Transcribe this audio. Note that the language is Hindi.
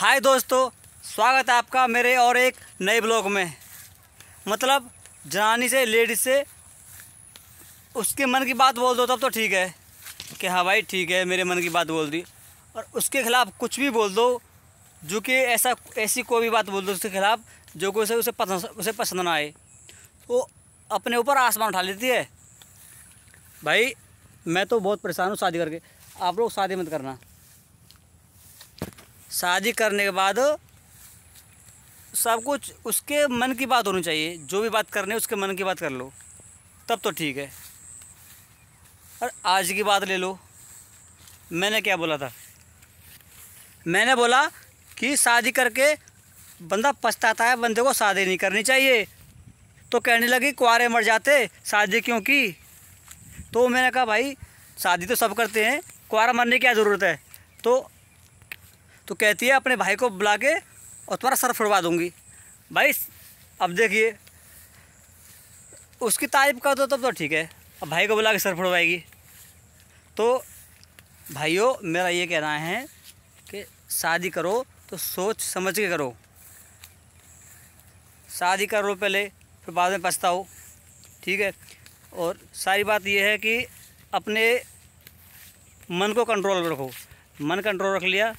हाय दोस्तों स्वागत है आपका मेरे और एक नए ब्लॉग में मतलब जनानी से लेडीज से उसके मन की बात बोल दो तब तो ठीक है कि हाँ भाई ठीक है मेरे मन की बात बोल दी और उसके ख़िलाफ़ कुछ भी बोल दो जो कि ऐसा ऐसी कोई भी बात बोल दो उसके ख़िलाफ़ जो कि उसे उसे पसंद उसे पसंद ना आए तो अपने ऊपर आसमान उठा लेती है भाई मैं तो बहुत परेशान हूँ शादी करके आप लोग शादी मत करना शादी करने के बाद सब कुछ उसके मन की बात होनी चाहिए जो भी बात करनी है उसके मन की बात कर लो तब तो ठीक है और आज की बात ले लो मैंने क्या बोला था मैंने बोला कि शादी करके बंदा पछताता है बंदे को शादी नहीं करनी चाहिए तो कहने लगी कुआरे मर जाते शादी क्यों की तो मैंने कहा भाई शादी तो सब करते हैं कुआरा मरने की क्या ज़रूरत है तो तो कहती है अपने भाई को बुला के और तुम्हारा सर फुड़वा दूँगी भाई अब देखिए उसकी तारीफ कर दो तब तो ठीक है अब भाई को बुला के सर फुड़वाएगी तो भाइयों मेरा ये कहना है कि शादी करो तो सोच समझ के करो शादी करो पहले फिर बाद में पछताओ ठीक है और सारी बात यह है कि अपने मन को कंट्रोल रखो मन कंट्रोल रख लिया